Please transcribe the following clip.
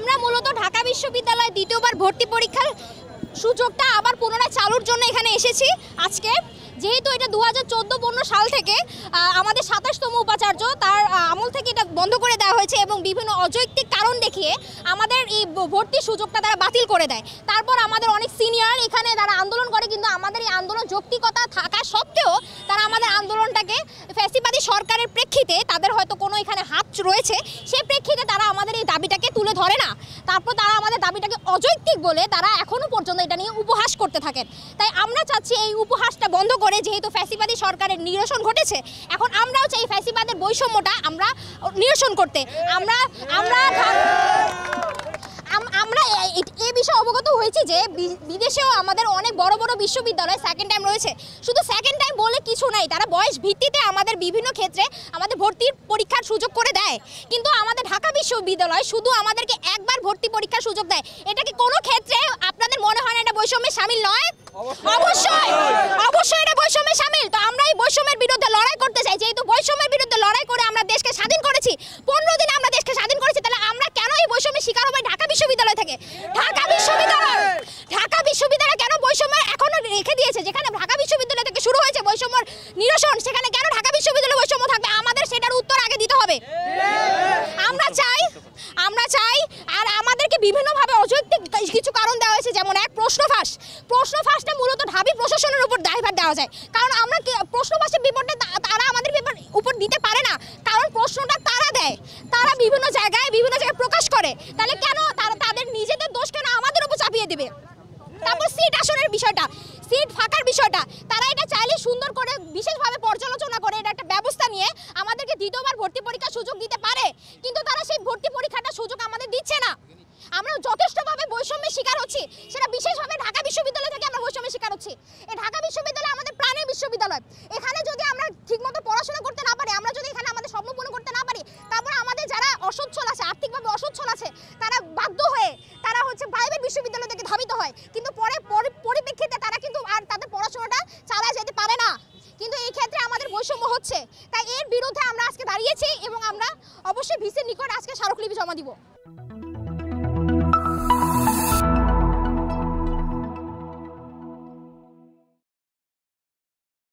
আমরা মূলত ঢাকা বিশ্ববিদ্যালয় দ্বিতীয়বার ভর্তি পরীক্ষার সুযোগটা আবার পুনরায় চালুর জন্য এখানে এসেছি আজকে যেহেতু এটা দু হাজার চোদ্দো পনেরো সাল থেকে আমাদের সাতাশতম উপাচার্য তার আমল থেকে এটা বন্ধ করে দেওয়া হয়েছে এবং বিভিন্ন অযৌক্তিক কারণ দেখিয়ে আমাদের এই ভর্তির সুযোগটা তারা বাতিল করে দেয় তারপর আমাদের অনেক সিনিয়র এখানে তারা আন্দোলন করে কিন্তু আমাদের এই আন্দোলন যৌক্তিকতা থাকা সত্ত্বেও তারা আমাদের আন্দোলনটাকে ফ্যাসিবাদী সরকারের প্রেক্ষিতে তাদের হয়তো কোনো এখানে হাত রয়েছে সেই প্রেক্ষিতে তারা আমাদের এই দাবিটাকে তুলে ধরে না তারপর তারা আমাদের দাবিটাকে অযৌক্তিক বলে তারা এখনও পর্যন্ত এটা নিয়ে উপহাস করতে থাকেন তাই আমরা চাচ্ছি এই উপহাসটা বন্ধ করে যেহেতু ফ্যাসিবাদী সরকারের নিরসন ঘটেছে এখন আমরাও চাই ফ্যাসিবাদের বৈষম্যটা আমরা নিরসন করতে আমরা আমরা আমরা এ বিষয়ে অবগত হয়েছি যে বিদেশেও আমাদের অনেক বড় বড় বিশ্ববিদ্যালয় সেকেন্ড টাইম রয়েছে শুধু সেকেন্ড টাইম বলে কিছু নাই তারা বয়স ভিত্তিতে আমাদের বিভিন্ন ক্ষেত্রে আমাদের ভর্তির পরীক্ষার সুযোগ করে দেয় কিন্তু আমাদের বিশ্ববিদ্যালয় শুধু আমাদেরকে একবার ভর্তি পরীক্ষার সুযোগ দেয় এটা কি কোনো ক্ষেত্রে আপনাদের মনে হয় না এটা বৈষম্যের সামিল নয় অবশ্যই অবশ্যই এটা বৈষম্যের সামিল তো আমরা এই বৈষম্যের বিরুদ্ধে লড়াই করতে চাই যেহেতু বৈষম্যের বিরুদ্ধে লড়াই করে আমরা দেশকে স্বাধীন করেছি পনেরো দিনে আমরা দেশকে স্বাধীন করেছি তাহলে আমরা কেন এই বৈষম্যের শিকার হবে ঢাকা বিশ্ববিদ্যালয় থেকে ঢাকা বিশ্ববিদ্যালয় ঢাকা বিশ্ববিদ্যালয় কেন বৈষম্য এখনো রেখে দিয়েছে যেখানে ঢাকা বিশ্ববিদ্যালয় থেকে শুরু হয়েছে বৈষম্যর নিরসন সেখানে কেন ঢাকা বিশ্ববিদ্যালয় বৈষম্য থাকবে আমাদের সেটার উত্তর আগে দিতে হবে বিভিন্নভাবে অযৌক্তিক কিছু কারণ দেওয়া হয়েছে যেমন এক প্রশ্ন ফাঁস প্রশ্ন ফাঁসটা মূলত ঢাবি প্রশাসনের উপর দায়ভার দেওয়া যায় কারণ আমরা প্রশ্ন ফাঁসের বিপদে তারা আমাদের উপর দিতে পারে না কারণ প্রশ্নটা তারা দেয় তারা বিভিন্ন জায়গায় বিভিন্ন জায়গায় প্রকাশ করে তাহলে কেন তারা তাদের নিজেদের দোষ কেন আমাদের উপর চাপিয়ে দেবে তারপর সিট আসনের বিষয়টা সিট ফাঁকার বিষয়টা তারা এটা চাইলে সুন্দর করে বিশেষভাবে হচ্ছি সেটা বিশেষভাবে ঢাকা বিশ্ববিদ্যালয় থেকে আমরা বৈষম্য শিকার হচ্ছি এই ঢাকা বিশ্ববিদ্যালয় আমাদের প্রাণের বিশ্ববিদ্যালয় এখানে যদি আমরা ঠিকমতো পড়াশোনা করতে না পারি আমরা যদি এখানে আমাদের স্বপ্ন পূরণ করতে না পারি তারপর আমাদের যারা অসচ্ছল আছে আর্থিকভাবে অসচ্ছল আছে তারা বাধ্য হয়ে তারা হচ্ছে প্রাইভেট বিশ্ববিদ্যালয় থেকে ধাবিত হয় কিন্তু পরে পরিপ্রেক্ষিতে তারা কিন্তু আর তাদের পড়াশোনাটা চালায় যেতে পারে না কিন্তু এই ক্ষেত্রে আমাদের বৈষম্য হচ্ছে তাই এর বিরুদ্ধে আমরা আজকে দাঁড়িয়েছি এবং আমরা অবশ্যই ভিসির নিকট আজকে স্মারকলিপি জমা দিব